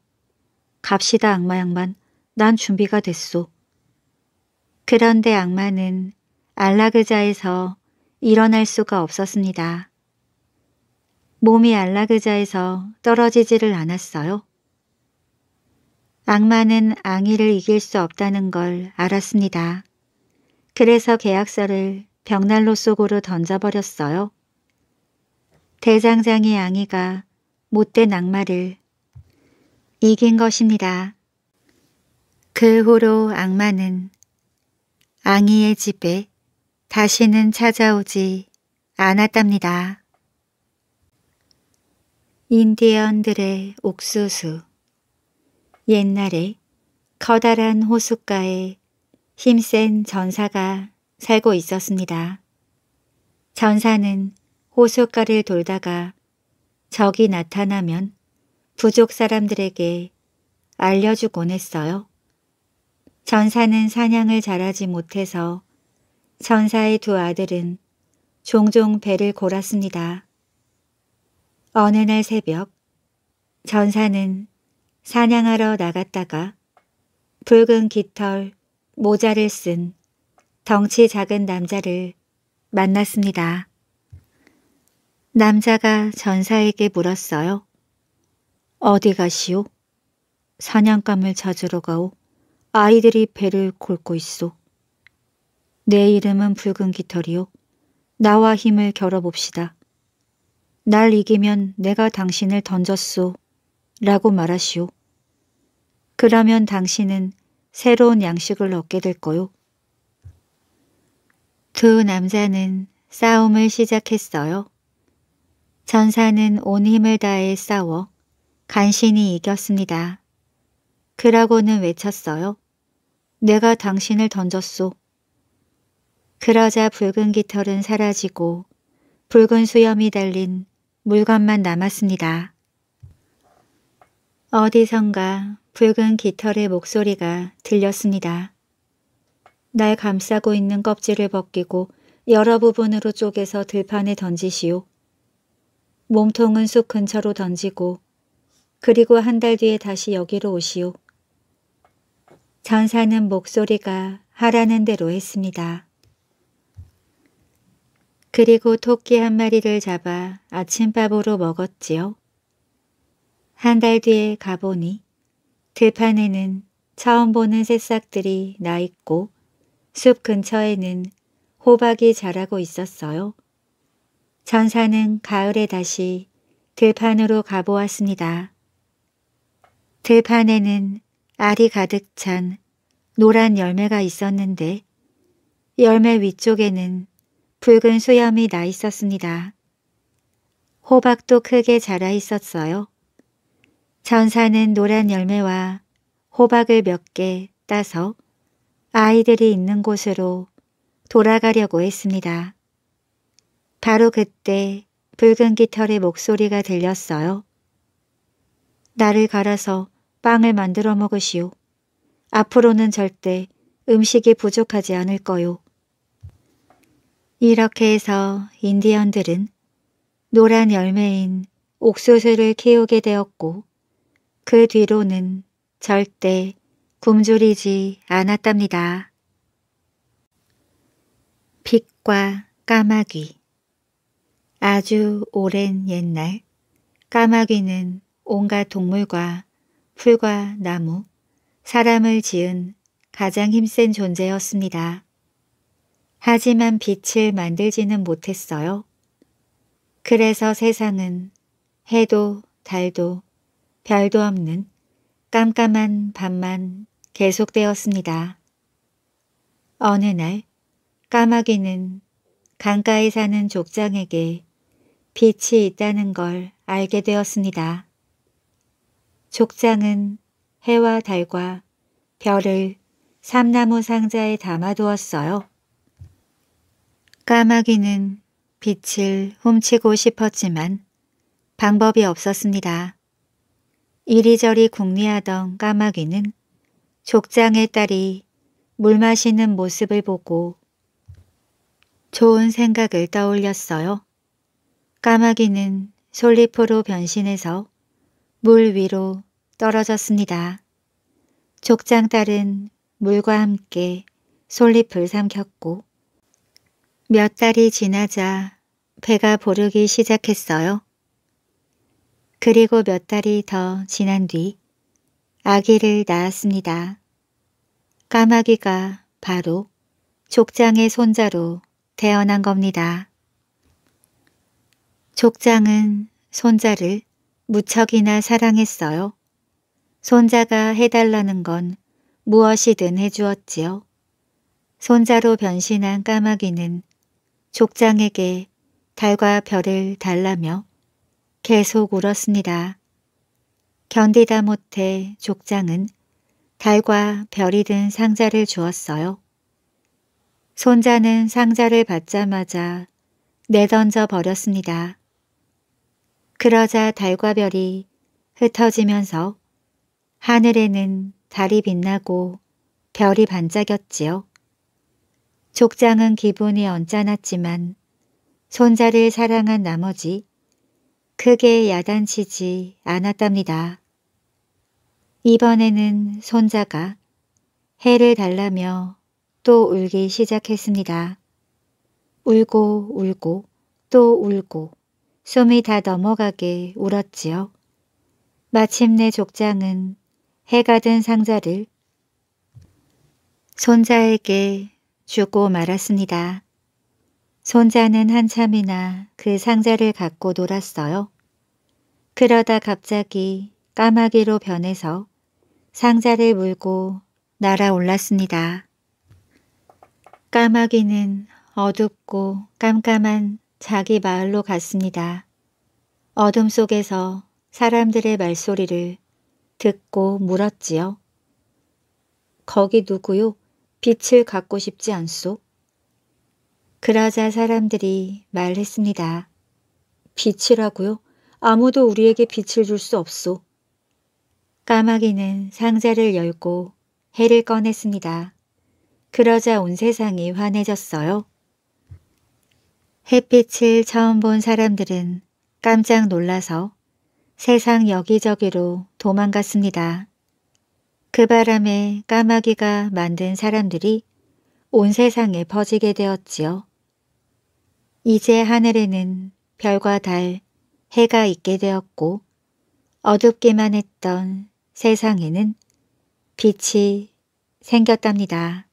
갑시다 악마 양반. 난 준비가 됐소. 그런데 악마는 안락의자에서 일어날 수가 없었습니다. 몸이 안락의자에서 떨어지지를 않았어요. 악마는 앙이를 이길 수 없다는 걸 알았습니다. 그래서 계약서를 벽난로 속으로 던져버렸어요. 대장장이 앙이가 못된 악마를 이긴 것입니다. 그 후로 악마는 앙이의 집에 다시는 찾아오지 않았답니다. 인디언들의 옥수수 옛날에 커다란 호숫가에 힘센 전사가 살고 있었습니다. 전사는 호숫가를 돌다가 적이 나타나면 부족 사람들에게 알려주곤 했어요. 전사는 사냥을 잘하지 못해서 전사의 두 아들은 종종 배를 골았습니다. 어느 날 새벽 전사는 사냥하러 나갔다가 붉은 깃털, 모자를 쓴 덩치 작은 남자를 만났습니다. 남자가 전사에게 물었어요. 어디 가시오? 사냥감을 찾으러 가오. 아이들이 배를 골고 있소. 내 이름은 붉은 깃털이오 나와 힘을 겨뤄봅시다. 날 이기면 내가 당신을 던졌소. 라고 말하시오. 그러면 당신은 새로운 양식을 얻게 될 거요. 두 남자는 싸움을 시작했어요. 전사는 온 힘을 다해 싸워 간신히 이겼습니다. 그라고는 외쳤어요. 내가 당신을 던졌소. 그러자 붉은 깃털은 사라지고 붉은 수염이 달린 물건만 남았습니다. 어디선가 붉은 깃털의 목소리가 들렸습니다. 날 감싸고 있는 껍질을 벗기고 여러 부분으로 쪼개서 들판에 던지시오. 몸통은 숲 근처로 던지고 그리고 한 달 뒤에 다시 여기로 오시오. 전사는 목소리가 하라는 대로 했습니다. 그리고 토끼 한 마리를 잡아 아침밥으로 먹었지요. 한 달 뒤에 가보니 들판에는 처음 보는 새싹들이 나 있고 숲 근처에는 호박이 자라고 있었어요. 전사는 가을에 다시 들판으로 가보았습니다. 들판에는 알이 가득 찬 노란 열매가 있었는데 열매 위쪽에는 붉은 수염이 나 있었습니다. 호박도 크게 자라 있었어요. 전사는 노란 열매와 호박을 몇 개 따서 아이들이 있는 곳으로 돌아가려고 했습니다. 바로 그때 붉은 깃털의 목소리가 들렸어요. 나를 갈아서 빵을 만들어 먹으시오. 앞으로는 절대 음식이 부족하지 않을 거요. 이렇게 해서 인디언들은 노란 열매인 옥수수를 키우게 되었고 그 뒤로는 절대 굶주리지 않았답니다. 빛과 까마귀 아주 오랜 옛날 까마귀는 온갖 동물과 풀과 나무, 사람을 지은 가장 힘센 존재였습니다. 하지만 빛을 만들지는 못했어요. 그래서 세상은 해도 달도 별도 없는 깜깜한 밤만 계속되었습니다. 어느 날 까마귀는 강가에 사는 족장에게 빛이 있다는 걸 알게 되었습니다. 족장은 해와 달과 별을 삼나무 상자에 담아두었어요. 까마귀는 빛을 훔치고 싶었지만 방법이 없었습니다. 이리저리 궁리하던 까마귀는 족장의 딸이 물 마시는 모습을 보고 좋은 생각을 떠올렸어요. 까마귀는 솔리포로 변신해서 물 위로 떨어졌습니다. 족장딸은 물과 함께 솔잎을 삼켰고 몇 달이 지나자 배가 부르기 시작했어요. 그리고 몇 달이 더 지난 뒤 아기를 낳았습니다. 까마귀가 바로 족장의 손자로 태어난 겁니다. 족장은 손자를 무척이나 사랑했어요. 손자가 해달라는 건 무엇이든 해주었지요. 손자로 변신한 까마귀는 족장에게 달과 별을 달라며 계속 울었습니다. 견디다 못해 족장은 달과 별이 든 상자를 주었어요. 손자는 상자를 받자마자 내던져 버렸습니다. 그러자 달과 별이 흩어지면서 하늘에는 달이 빛나고 별이 반짝였지요. 족장은 기분이 언짢았지만 손자를 사랑한 나머지 크게 야단치지 않았답니다. 이번에는 손자가 해를 달라며 또 울기 시작했습니다. 울고 울고 또 울고 숨이다 넘어가게 울었지요. 마침내 족장은 해가 든 상자를 손자에게 주고 말았습니다. 손자는 한참이나 그 상자를 갖고 놀았어요. 그러다 갑자기 까마귀로 변해서 상자를 물고 날아올랐습니다. 까마귀는 어둡고 깜깜한 자기 마을로 갔습니다. 어둠 속에서 사람들의 말소리를 듣고 물었지요. 거기 누구요? 빛을 갖고 싶지 않소? 그러자 사람들이 말했습니다. 빛이라고요? 아무도 우리에게 빛을 줄 수 없소. 까마귀는 상자를 열고 해를 꺼냈습니다. 그러자 온 세상이 환해졌어요. 햇빛을 처음 본 사람들은 깜짝 놀라서 세상 여기저기로 도망갔습니다. 그 바람에 까마귀가 만든 사람들이 온 세상에 퍼지게 되었지요. 이제 하늘에는 별과 달, 해가 있게 되었고 어둡기만 했던 세상에는 빛이 생겼답니다.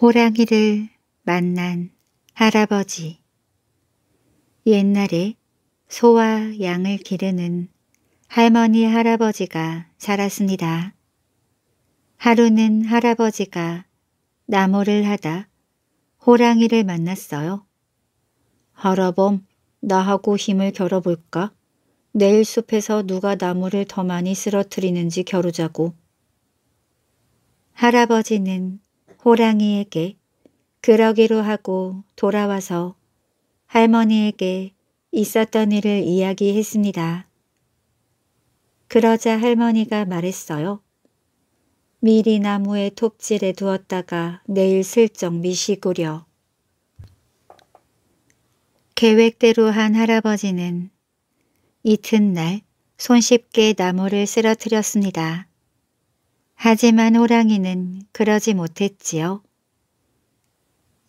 호랑이를 만난 할아버지 옛날에 소와 양을 기르는 할머니 할아버지가 살았습니다. 하루는 할아버지가 나무를 하다 호랑이를 만났어요. 할아범, 나하고 힘을 겨뤄볼까? 내일 숲에서 누가 나무를 더 많이 쓰러뜨리는지 겨루자고. 할아버지는 호랑이에게 그러기로 하고 돌아와서 할머니에게 있었던 일을 이야기했습니다. 그러자 할머니가 말했어요. 미리 나무에 톱질해 두었다가 내일 슬쩍 미시구려. 계획대로 한 할아버지는 이튿날 손쉽게 나무를 쓰러뜨렸습니다. 하지만 호랑이는 그러지 못했지요.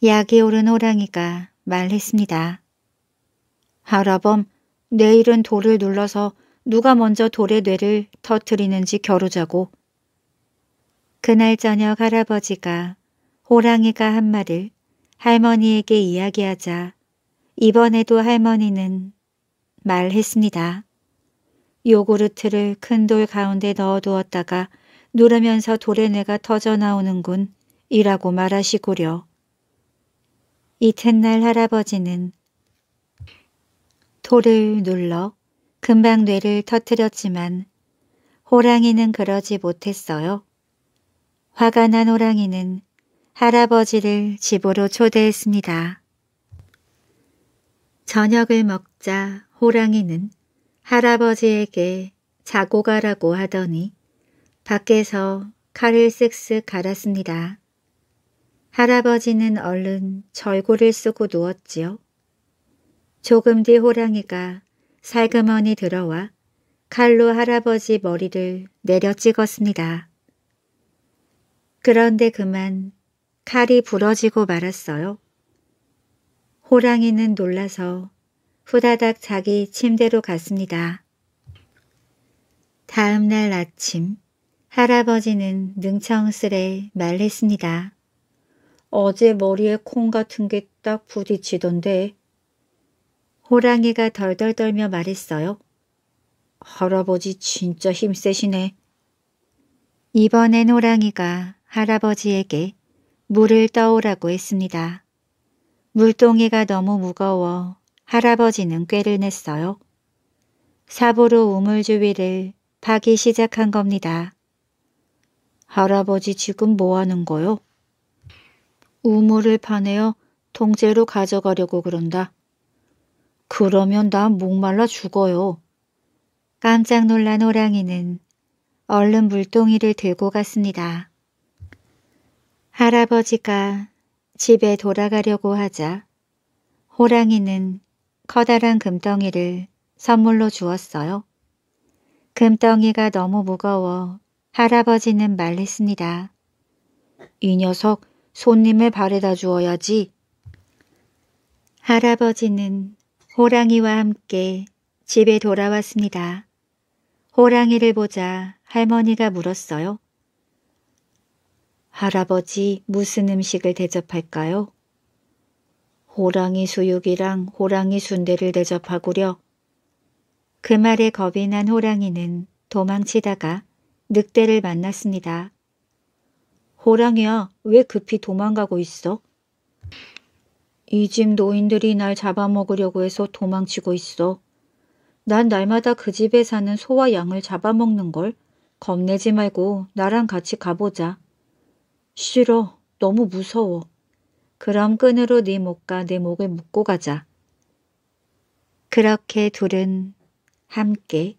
약이 오른 호랑이가 말했습니다. 하라범, 내일은 돌을 눌러서 누가 먼저 돌의 뇌를 터트리는지 겨루자고. 그날 저녁 할아버지가 호랑이가 한 말을 할머니에게 이야기하자 이번에도 할머니는 말했습니다. 요구르트를 큰 돌 가운데 넣어두었다가 누르면서 돌의 뇌가 터져나오는군 이라고 말하시구려. 이튿날 할아버지는 토를 눌러 금방 뇌를 터뜨렸지만 호랑이는 그러지 못했어요. 화가 난 호랑이는 할아버지를 집으로 초대했습니다. 저녁을 먹자 호랑이는 할아버지에게 자고 가라고 하더니 밖에서 칼을 쓱쓱 갈았습니다. 할아버지는 얼른 절고를 쓰고 누웠지요. 조금 뒤 호랑이가 살그머니 들어와 칼로 할아버지 머리를 내려 찍었습니다. 그런데 그만 칼이 부러지고 말았어요. 호랑이는 놀라서 후다닥 자기 침대로 갔습니다. 다음날 아침 할아버지는 능청스레 말했습니다. 어제 머리에 콩 같은 게 딱 부딪히던데. 호랑이가 덜덜 덜며 말했어요. 할아버지 진짜 힘세시네. 이번엔 호랑이가 할아버지에게 물을 떠오라고 했습니다. 물동이가 너무 무거워 할아버지는 꾀를 냈어요. 삽으로 우물 주위를 파기 시작한 겁니다. 할아버지 지금 뭐 하는 거요? 우물을 파내어 통째로 가져가려고 그런다. 그러면 나 목말라 죽어요. 깜짝 놀란 호랑이는 얼른 물동이를 들고 갔습니다. 할아버지가 집에 돌아가려고 하자 호랑이는 커다란 금덩이를 선물로 주었어요. 금덩이가 너무 무거워 할아버지는 말했습니다. 이 녀석 손님의 발에다 주어야지. 할아버지는 호랑이와 함께 집에 돌아왔습니다. 호랑이를 보자 할머니가 물었어요. 할아버지 무슨 음식을 대접할까요? 호랑이 수육이랑 호랑이 순대를 대접하구려. 그 말에 겁이 난 호랑이는 도망치다가 늑대를 만났습니다. 호랑이야, 왜 급히 도망가고 있어? 이 집 노인들이 날 잡아먹으려고 해서 도망치고 있어. 난 날마다 그 집에 사는 소와 양을 잡아먹는 걸. 겁내지 말고 나랑 같이 가보자. 싫어. 너무 무서워. 그럼 끈으로 네 목과 내 목을 묶고 가자. 그렇게 둘은 함께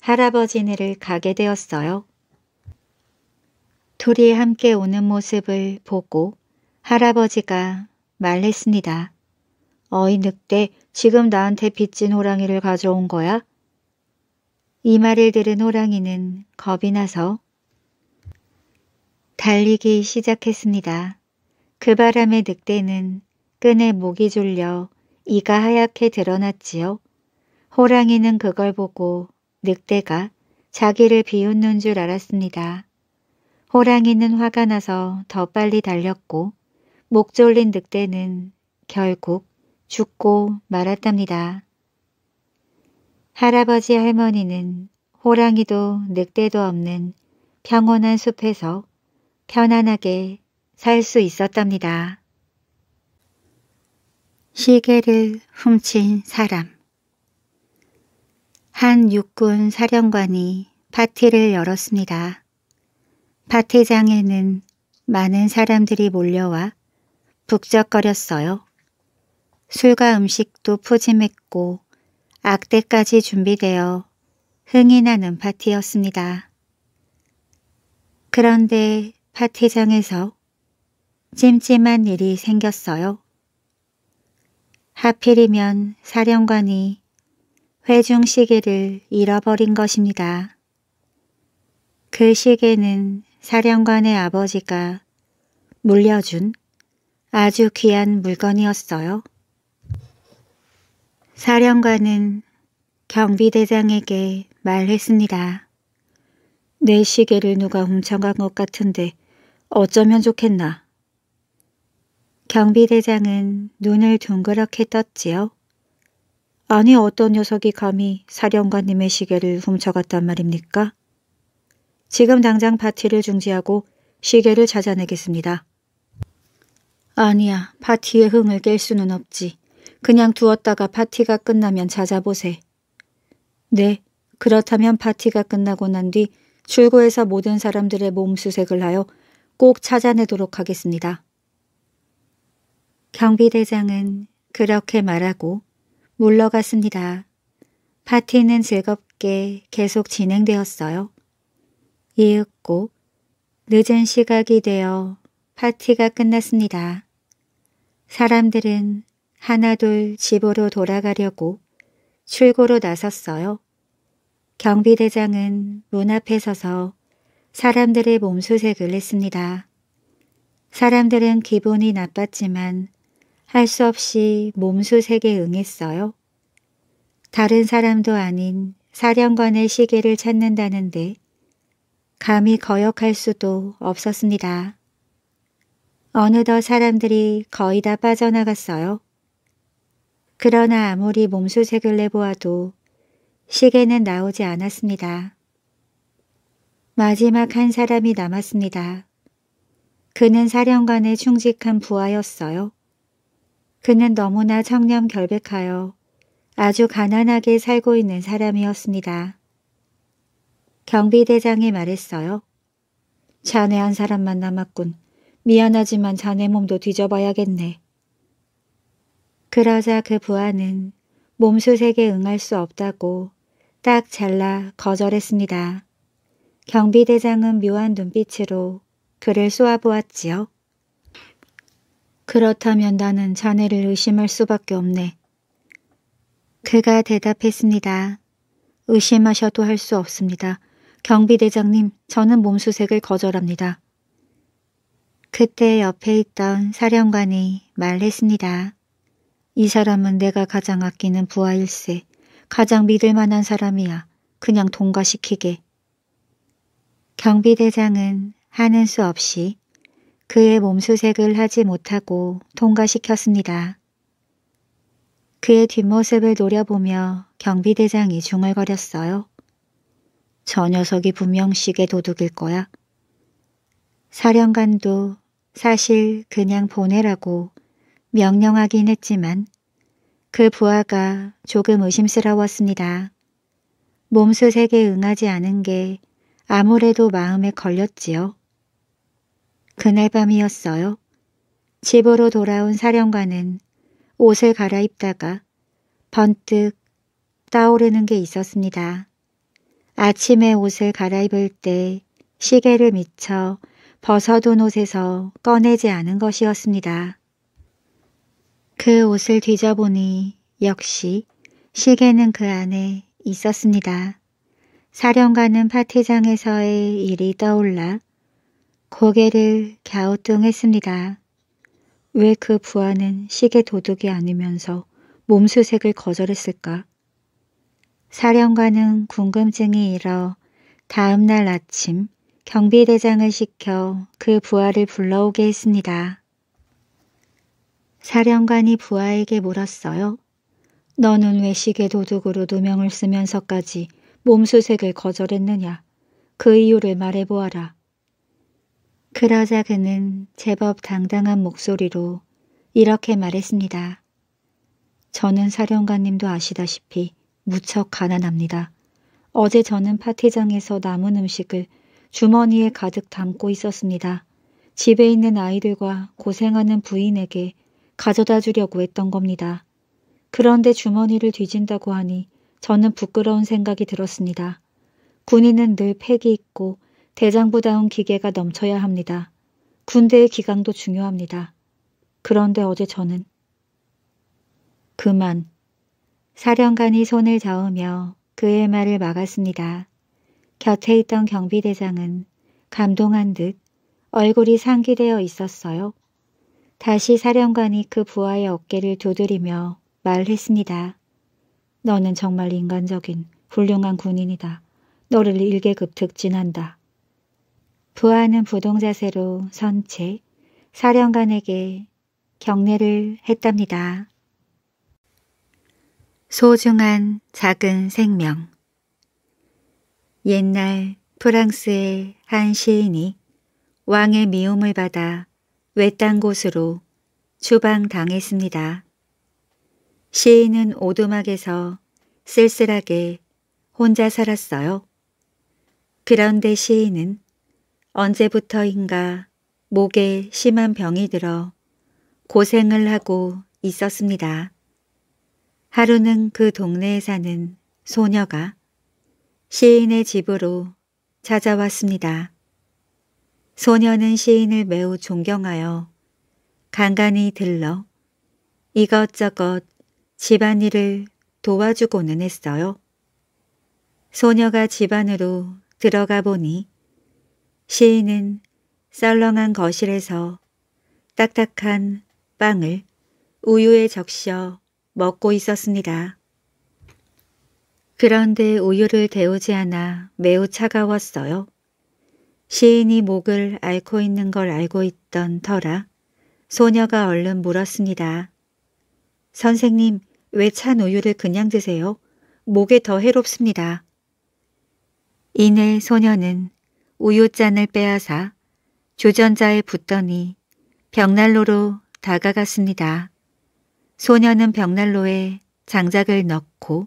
할아버지네를 가게 되었어요. 둘이 함께 오는 모습을 보고 할아버지가 말했습니다. 어이 늑대 지금 나한테 빚진 호랑이를 가져온 거야? 이 말을 들은 호랑이는 겁이 나서 달리기 시작했습니다. 그 바람에 늑대는 끈에 목이 졸려 이가 하얗게 드러났지요. 호랑이는 그걸 보고 늑대가 자기를 비웃는 줄 알았습니다. 호랑이는 화가 나서 더 빨리 달렸고 목 졸린 늑대는 결국 죽고 말았답니다. 할아버지 할머니는 호랑이도 늑대도 없는 평온한 숲에서 편안하게 살 수 있었답니다. 시계를 훔친 사람 한 육군 사령관이 파티를 열었습니다. 파티장에는 많은 사람들이 몰려와 북적거렸어요. 술과 음식도 푸짐했고 악대까지 준비되어 흥이 나는 파티였습니다. 그런데 파티장에서 찜찜한 일이 생겼어요. 하필이면 사령관이 회중 시계를 잃어버린 것입니다. 그 시계는 사령관의 아버지가 물려준 아주 귀한 물건이었어요. 사령관은 경비대장에게 말했습니다. 내 시계를 누가 훔쳐간 것 같은데 어쩌면 좋겠나. 경비대장은 눈을 둥그렇게 떴지요. 아니 어떤 녀석이 감히 사령관님의 시계를 훔쳐갔단 말입니까? 지금 당장 파티를 중지하고 시계를 찾아내겠습니다. 아니야, 파티의 흥을 깰 수는 없지. 그냥 두었다가 파티가 끝나면 찾아보세. 네, 그렇다면 파티가 끝나고 난 뒤 출구에서 모든 사람들의 몸수색을 하여 꼭 찾아내도록 하겠습니다. 경비대장은 그렇게 말하고 물러갔습니다. 파티는 즐겁게 계속 진행되었어요. 이윽고 늦은 시각이 되어 파티가 끝났습니다. 사람들은 하나둘 집으로 돌아가려고 출구로 나섰어요. 경비대장은 문 앞에 서서 사람들의 몸수색을 했습니다. 사람들은 기분이 나빴지만 할 수 없이 몸수색에 응했어요. 다른 사람도 아닌 사령관의 시계를 찾는다는데 감히 거역할 수도 없었습니다. 어느덧 사람들이 거의 다 빠져나갔어요. 그러나 아무리 몸수색을 내보아도 시계는 나오지 않았습니다. 마지막 한 사람이 남았습니다. 그는 사령관의 충직한 부하였어요. 그는 너무나 청렴 결백하여 아주 가난하게 살고 있는 사람이었습니다. 경비대장이 말했어요. 자네 한 사람만 남았군. 미안하지만 자네 몸도 뒤져봐야겠네. 그러자 그 부하는 몸수색에 응할 수 없다고 딱 잘라 거절했습니다. 경비대장은 묘한 눈빛으로 그를 쏘아보았지요. 그렇다면 나는 자네를 의심할 수밖에 없네. 그가 대답했습니다. 의심하셔도 할 수 없습니다. 경비대장님, 저는 몸수색을 거절합니다. 그때 옆에 있던 사령관이 말했습니다. 이 사람은 내가 가장 아끼는 부하일세. 가장 믿을 만한 사람이야. 그냥 동가시키게. 경비대장은 하는 수 없이 그의 몸수색을 하지 못하고 통과시켰습니다. 그의 뒷모습을 노려보며 경비대장이 중얼거렸어요. 저 녀석이 분명 시계 도둑일 거야. 사령관도 사실 그냥 보내라고 명령하긴 했지만 그 부하가 조금 의심스러웠습니다. 몸수색에 응하지 않은 게 아무래도 마음에 걸렸지요. 그날 밤이었어요. 집으로 돌아온 사령관은 옷을 갈아입다가 번뜩 떠오르는 게 있었습니다. 아침에 옷을 갈아입을 때 시계를 미쳐 벗어둔 옷에서 꺼내지 않은 것이었습니다. 그 옷을 뒤져보니 역시 시계는 그 안에 있었습니다. 사령관은 파티장에서의 일이 떠올라 고개를 갸우뚱했습니다. 왜 그 부하는 시계 도둑이 아니면서 몸수색을 거절했을까? 사령관은 궁금증이 일어 다음 날 아침 경비대장을 시켜 그 부하를 불러오게 했습니다. 사령관이 부하에게 물었어요. 너는 외식의 도둑으로 누명을 쓰면서까지 몸수색을 거절했느냐. 그 이유를 말해보아라. 그러자 그는 제법 당당한 목소리로 이렇게 말했습니다. 저는 사령관님도 아시다시피 무척 가난합니다. 어제 저는 파티장에서 남은 음식을 주머니에 가득 담고 있었습니다. 집에 있는 아이들과 고생하는 부인에게 가져다 주려고 했던 겁니다. 그런데 주머니를 뒤진다고 하니 저는 부끄러운 생각이 들었습니다. 군인은 늘 팩이 있고 대장부다운 기계가 넘쳐야 합니다. 군대의 기강도 중요합니다. 그런데 어제 저는 그만 사령관이 손을 저으며 그의 말을 막았습니다. 곁에 있던 경비대장은 감동한 듯 얼굴이 상기되어 있었어요. 다시 사령관이 그 부하의 어깨를 두드리며 말했습니다. 너는 정말 인간적인 훌륭한 군인이다. 너를 일계급 특진한다. 부하는 부동자세로 선 채 사령관에게 경례를 했답니다. 소중한 작은 생명. 옛날 프랑스의 한 시인이 왕의 미움을 받아 외딴 곳으로 추방당했습니다. 시인은 오두막에서 쓸쓸하게 혼자 살았어요. 그런데 시인은 언제부터인가 목에 심한 병이 들어 고생을 하고 있었습니다. 하루는 그 동네에 사는 소녀가 시인의 집으로 찾아왔습니다. 소녀는 시인을 매우 존경하여 간간히 들러 이것저것 집안일을 도와주고는 했어요. 소녀가 집안으로 들어가 보니 시인은 썰렁한 거실에서 딱딱한 빵을 우유에 적셔 먹고 있었습니다. 그런데 우유를 데우지 않아 매우 차가웠어요. 시인이 목을 앓고 있는 걸 알고 있던 터라 소녀가 얼른 물었습니다. 선생님, 왜 찬 우유를 그냥 드세요? 목에 더 해롭습니다. 이내 소녀는 우유잔을 빼앗아 주전자에 붙더니 벽난로로 다가갔습니다. 소녀는 벽난로에 장작을 넣고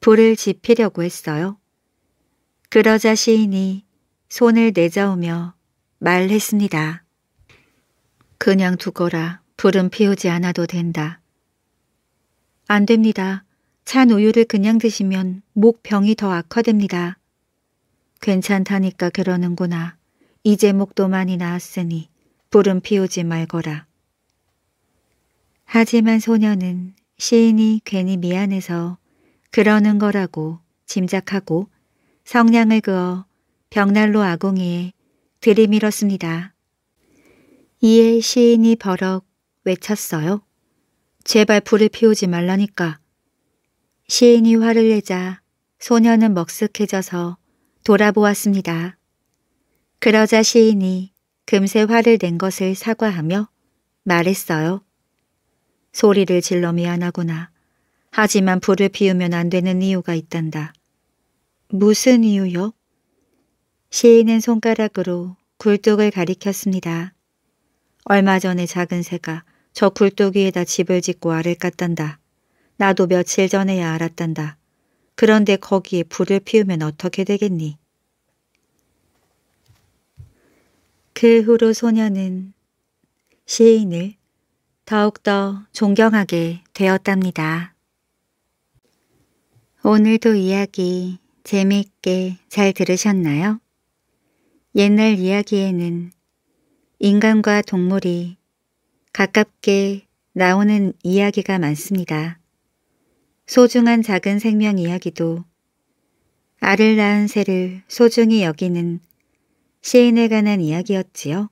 불을 지피려고 했어요. 그러자 시인이 손을 내저으며 말했습니다. 그냥 두거라. 불은 피우지 않아도 된다. 안 됩니다. 찬 우유를 그냥 드시면 목 병이 더 악화됩니다. 괜찮다니까 그러는구나. 이제 목도 많이 나았으니 불은 피우지 말거라. 하지만 소녀는 시인이 괜히 미안해서 그러는 거라고 짐작하고 성냥을 그어 벽난로 아궁이에 들이밀었습니다. 이에 시인이 버럭 외쳤어요. 제발 불을 피우지 말라니까. 시인이 화를 내자 소녀는 먹쓱해져서 돌아보았습니다. 그러자 시인이 금세 화를 낸 것을 사과하며 말했어요. 소리를 질러 미안하구나. 하지만 불을 피우면 안 되는 이유가 있단다. 무슨 이유요? 시인은 손가락으로 굴뚝을 가리켰습니다. 얼마 전에 작은 새가 저 굴뚝 위에다 집을 짓고 알을 깠단다. 나도 며칠 전에야 알았단다. 그런데 거기에 불을 피우면 어떻게 되겠니? 그 후로 소녀는 시인을 더욱더 존경하게 되었답니다. 오늘도 이야기 재미있게 잘 들으셨나요? 옛날 이야기에는 인간과 동물이 가깝게 나오는 이야기가 많습니다. 소중한 작은 생명 이야기도 알을 낳은 새를 소중히 여기는 시인에 관한 이야기였지요.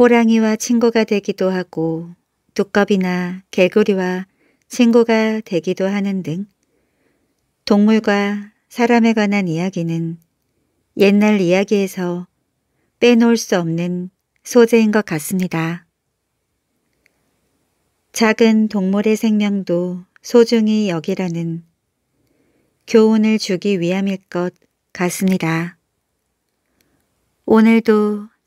호랑이와 친구가 되기도 하고 두꺼비나 개구리와 친구가 되기도 하는 등 동물과 사람에 관한 이야기는 옛날 이야기에서 빼놓을 수 없는 소재인 것 같습니다. 작은 동물의 생명도 소중히 여기라는 교훈을 주기 위함일 것 같습니다. 오늘도